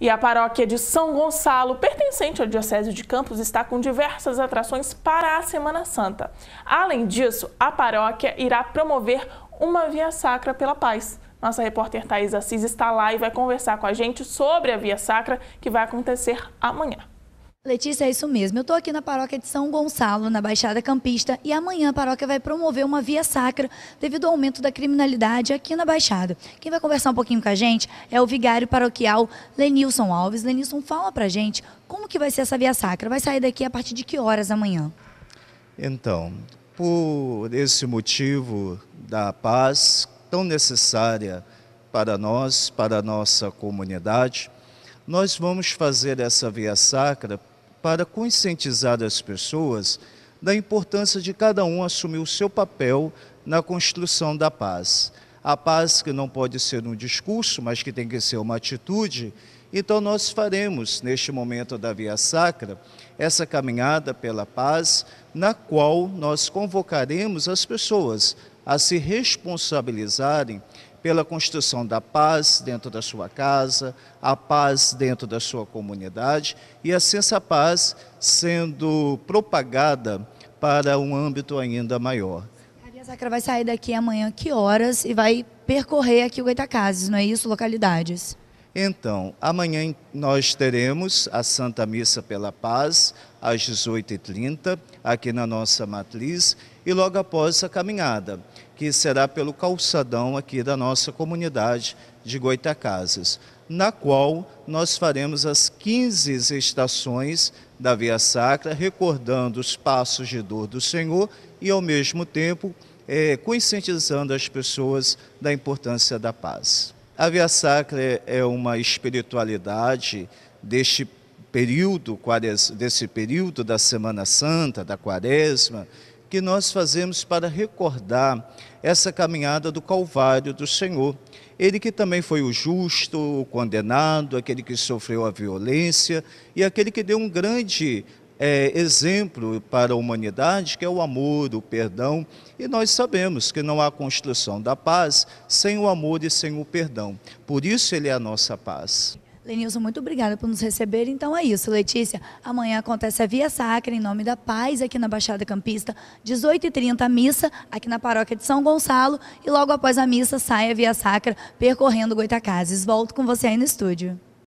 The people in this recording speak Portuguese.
E a paróquia de São Gonçalo, pertencente à Diocese de Campos, está com diversas atrações para a Semana Santa. Além disso, a paróquia irá promover uma via sacra pela paz. Nossa repórter Thais Assis está lá e vai conversar com a gente sobre a via sacra que vai acontecer amanhã. Letícia, é isso mesmo. Eu estou aqui na paróquia de São Gonçalo, na Baixada Campista, e amanhã a paróquia vai promover uma via sacra devido ao aumento da criminalidade aqui na Baixada. Quem vai conversar um pouquinho com a gente é o vigário paroquial Lenilson Alves. Lenilson, fala pra gente como que vai ser essa via sacra. Vai sair daqui a partir de que horas amanhã? Então, por esse motivo da paz tão necessária para nós, para a nossa comunidade, nós vamos fazer essa via sacra para conscientizar as pessoas da importância de cada um assumir o seu papel na construção da paz. A paz que não pode ser um discurso, mas que tem que ser uma atitude. Então, nós faremos, neste momento da Via Sacra, essa caminhada pela paz, na qual nós convocaremos as pessoas a se responsabilizarem pela construção da paz dentro da sua casa, a paz dentro da sua comunidade e assim essa paz sendo propagada para um âmbito ainda maior. Maria Sacra vai sair daqui amanhã que horas e vai percorrer aqui o Goitacazes, não é isso? Localidades. Então, amanhã nós teremos a Santa Missa pela Paz, às 18h30, aqui na nossa matriz, e logo após a caminhada, que será pelo calçadão aqui da nossa comunidade de Goitacazes, na qual nós faremos as 15 estações da Via Sacra, recordando os passos de dor do Senhor e, ao mesmo tempo, é, conscientizando as pessoas da importância da paz. A Via Sacra é uma espiritualidade deste período, desse período da Semana Santa, da Quaresma, que nós fazemos para recordar essa caminhada do Calvário do Senhor. Ele que também foi o justo, o condenado, aquele que sofreu a violência e aquele que deu um grande é, exemplo para a humanidade, que é o amor, o perdão. E nós sabemos que não há construção da paz sem o amor e sem o perdão. Por isso ele é a nossa paz. Lenilson, muito obrigada por nos receber. Então é isso, Letícia. Amanhã acontece a Via Sacra, em nome da paz, aqui na Baixada Campista, 18h30, missa, aqui na paróquia de São Gonçalo. E logo após a missa, sai a Via Sacra, percorrendo Goitacazes. Volto com você aí no estúdio.